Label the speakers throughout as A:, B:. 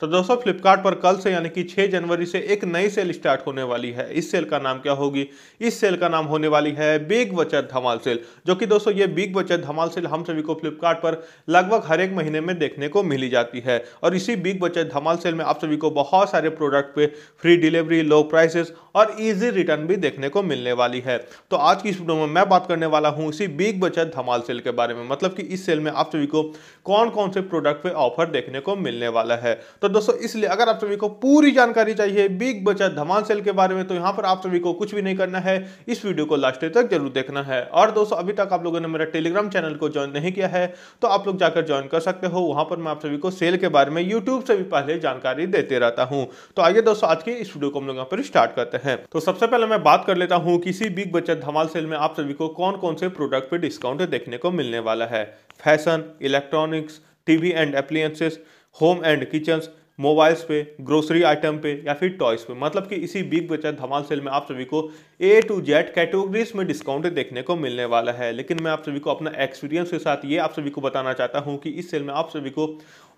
A: तो दोस्तों फ्लिपकार्ट पर कल से यानी कि 6 जनवरी से एक नई सेल स्टार्ट होने वाली है इस सेल का नाम क्या होगी इस सेल का नाम होने वाली है बिग बचत धमाल सेल जो कि दोस्तों ये बिग बचत धमाल सेल हम सभी को फ्लिपकार्ट पर लगभग हर एक महीने में देखने को मिली जाती है और इसी बिग बचत धमाल सेल में आप सभी को बहुत सारे प्रोडक्ट पे फ्री डिलीवरी लो प्राइसेस और ईजी रिटर्न भी देखने को मिलने वाली है तो आज की इस वीडियो में मैं बात करने वाला हूँ इसी बिग बचत धमाल सेल के बारे में मतलब कि इस सेल में आप सभी को कौन कौन से प्रोडक्ट पे ऑफर देखने को मिलने वाला है तो तो दोस्तों इसलिए अगर आप सभी को पूरी जानकारी चाहिए बिग बचत धमाल सेल के बारे में तो यहाँ पर आप सभी को कुछ भी नहीं करना है इस वीडियो को लास्ट तक जरूर देखना है और दोस्तों अभी तक आप लोगों ने मेरा टेलीग्राम चैनल को ज्वाइन नहीं किया है तो आप लोग जाकर ज्वाइन कर सकते हो वहां पर मैं आप सभी को सेल के बारे में यूट्यूब से भी पहले जानकारी देते रहता हूँ तो आइए दोस्तों आज के इस वीडियो को हम लोग यहाँ पर स्टार्ट करते हैं तो सबसे पहले मैं बात कर लेता हूँ किसी बिग बचत धमाल सेल में आप सभी को कौन कौन से प्रोडक्ट पे डिस्काउंट देखने को मिलने वाला है fashion electronics TV and appliances home and kitchens mobiles पे ग्रोसरी आइटम पे या फिर टॉयस पे मतलब कि इसी बिग बचत धमाल सेल में आप सभी को ए टू जेड कैटेगरीज में डिस्काउंट देखने को मिलने वाला है लेकिन मैं आप सभी को अपना एक्सपीरियंस के साथ ये आप सभी को बताना चाहता हूँ कि इस सेल में आप सभी को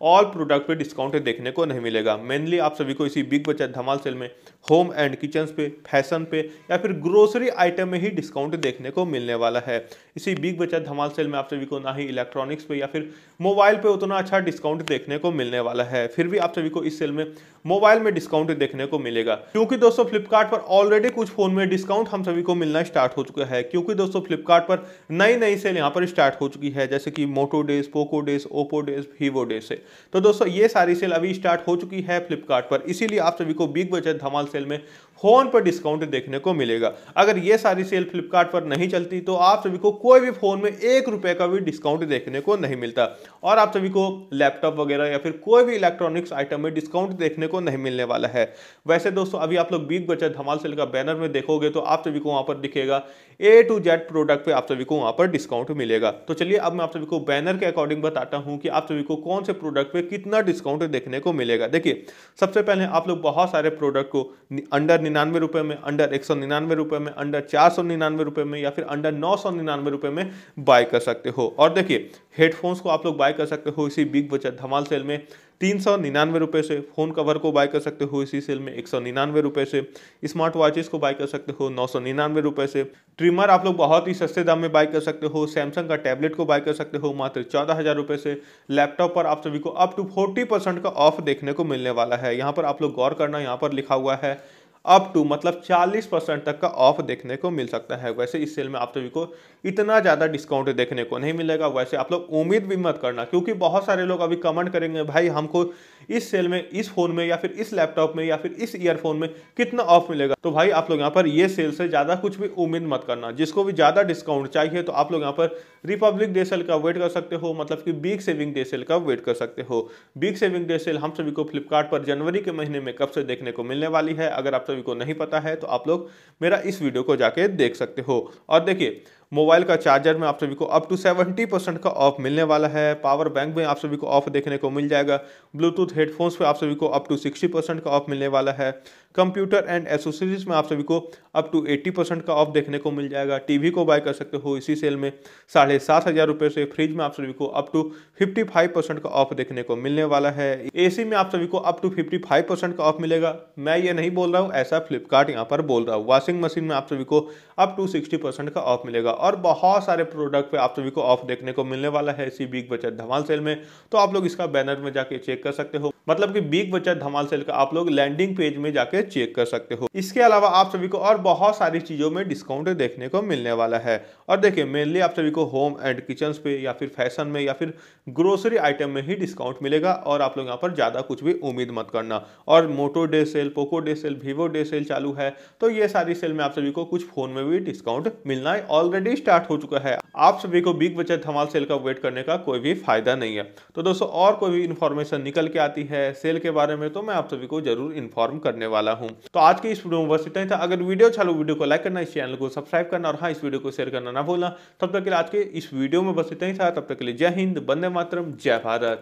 A: ऑल प्रोडक्ट पे डिस्काउंट देखने को नहीं मिलेगा मेनली आप सभी को इसी बिग बचत धमाल सेल में होम एंड किचन पे फैशन पे या फिर ग्रोसरी आइटम में ही डिस्काउंट देखने को मिलने वाला है इसी बिग बचत धमाल सेल में आप सभी को ना ही इलेक्ट्रॉनिक्स पे या फिर मोबाइल पे उतना अच्छा डिस्काउंट देखने को मिलने वाला है फिर भी आप सभी सभी को इस सेल में मोबाइल में डिस्काउंट देखने को मिलेगा क्योंकि दोस्तों फ्लिपकार्ट पर ऑलरेडी कुछ फोन में डिस्काउंट हम सभी को मिलना स्टार्ट हो चुका है क्योंकि दोस्तों फ्लिपकार्ट पर नई नई सेल यहाँ पर स्टार्ट हो चुकी है जैसे कि Moto days Poco days Oppo days Vivo days से तो दोस्तों ये सारी सेल अभी स्टार्ट हो चुकी है फ्लिपकार्ट पर इसीलिए आप सभी को बिग बजट धमाल सेल में फोन पर डिस्काउंट देखने को मिलेगा अगर ये सारी सेल फ्लिपकार्ट पर नहीं चलती तो आप सभी को कोई भी फोन में एक रुपए का भी डिस्काउंट देखने को नहीं मिलता और आप सभी को लैपटॉप वगैरह या फिर कोई भी इलेक्ट्रॉनिक्स आइटम आइटम में डिस्काउंट देखने को नहीं मिलने वाला है वैसे दोस्तों अभी आप लोग बिग बचत धमाल सेल का बैनर में देखोगे तो आप सभी को वहाँ पर दिखेगा ए टू जेड प्रोडक्ट पे आप सभी को वहाँ पर डिस्काउंट मिलेगा तो चलिए अब मैं आप सभी को बैनर के अकॉर्डिंग बताता हूँ कि आप सभी को कौन से प्रोडक्ट पर कितना डिस्काउंट देखने को मिलेगा देखिए सबसे पहले आप लोग बहुत सारे प्रोडक्ट को अंडर निन्यानवे रुपये में अंडर एक सौ निन्यानवे रुपये में अंडर चार सौ निन्यानवे रुपये में या फिर अंडर नौ सौ निन्यानवे रुपये में बाय कर सकते हो और देखिए हेडफोन्स को आप लोग बाय कर सकते हो इसी बिग बचत धमाल सेल में तीन सौ निन्यानवे रुपये से फ़ोन कवर को बाय कर सकते हो इसी सेल में एक सौ निन्यानवे रुपये से स्मार्ट वॉचेस को बाय कर सकते हो नौ सौ निन्यानवे रुपये से ट्रिमर आप लोग बहुत ही सस्ते दाम में बाय कर सकते हो सैमसंग का टैबलेट को बाय कर सकते हो मात्र चौदह हज़ार रुपये से लैपटॉप पर आप सभी को अप टू फोर्टी परसेंट का ऑफ देखने को मिलने वाला है यहाँ पर आप लोग गौर करना यहाँ पर लिखा हुआ है अप टू मतलब 40 परसेंट तक का ऑफ देखने को मिल सकता है वैसे इस सेल में आप सभी को इतना ज़्यादा डिस्काउंट देखने को नहीं मिलेगा वैसे आप लोग उम्मीद भी मत करना क्योंकि बहुत सारे लोग अभी कमेंट करेंगे भाई हमको इस सेल में इस फ़ोन में या फिर इस लैपटॉप में या फिर इस ईयरफोन में कितना ऑफ मिलेगा तो भाई आप लोग यहाँ पर ये सेल से ज़्यादा कुछ भी उम्मीद मत करना जिसको भी ज़्यादा डिस्काउंट चाहिए तो आप लोग यहाँ पर रिपब्लिक डे सेल का वेट कर सकते हो मतलब कि बिग सेविंग डे सेल का वेट कर सकते हो बिग सेविंग डे सेल हम सभी को फ्लिपकार्ट पर जनवरी के महीने में कब से देखने को मिलने वाली है अगर आप सभी को नहीं पता है तो आप लोग मेरा इस वीडियो को जाके देख सकते हो और देखिए मोबाइल का चार्जर में आप सभी को अप टू सेवेंटी परसेंट का ऑफ मिलने वाला है पावर बैंक में आप सभी को ऑफ देखने को मिल जाएगा ब्लूटूथ हेडफोन्स पे आप सभी को अप टू सिक्सटी परसेंट का ऑफ मिलने वाला है कंप्यूटर एंड एसोसरीज में आप सभी को अप टू एट्टी परसेंट का ऑफ देखने को मिल जाएगा टीवी को बाय कर सकते हो इसी सेल में साढ़े सात हज़ार रुपये से फ्रिज में आप सभी को up to fifty five percent का ऑफ देखने को मिलने वाला है एसी में आप सभी को up to fifty five percent का ऑफ मिलेगा मैं ये नहीं बोल रहा हूँ ऐसा फ्लिपकार्ट यहाँ पर बोल रहा हूँ वॉशिंग मशीन में आप सभी को अप टू सिक्सटी परसेंट का ऑफ मिलेगा और बहुत सारे प्रोडक्ट पे आप सभी को ऑफ देखने को मिलने वाला है इसी बिग बचत धमाल सेल में तो आप लोग इसका बैनर में जाके चेक कर सकते हो मतलब कि बिग बचत धमाल सेल का आप लोग लैंडिंग पेज में जाके चेक कर सकते हो इसके अलावा आप सभी को और बहुत सारी चीजों में डिस्काउंट देखने को मिलने वाला है और देखिए मेनली आप सभी को होम एंड किचन पे या फिर फैशन में या फिर ग्रोसरी आइटम में ही डिस्काउंट मिलेगा और आप लोग यहाँ पर ज़्यादा कुछ भी उम्मीद मत करना और Moto day sale Poco day sale Vivo day sale चालू है तो ये सारी सेल में आप सभी को कुछ फ़ोन में भी डिस्काउंट मिलना है ऑलरेडी ऑलरेडी स्टार्ट हो चुका है आप सभी को बिग बचत धमाल सेल का वेट करने का कोई भी फायदा नहीं है तो दोस्तों और कोई भी इन्फॉर्मेशन निकल के आती है सेल के बारे में तो मैं आप सभी को जरूर इन्फॉर्म करने वाला हूँ तो आज की इस वीडियो में बस इतना ही था अगर वीडियो अच्छा लो वीडियो को लाइक करना इस चैनल को सब्सक्राइब करना और हाँ इस वीडियो को शेयर करना ना भूलना तब तक के लिए आज के इस वीडियो में बस इतना ही था तब तक के लिए जय हिंद बंदे मातरम जय भारत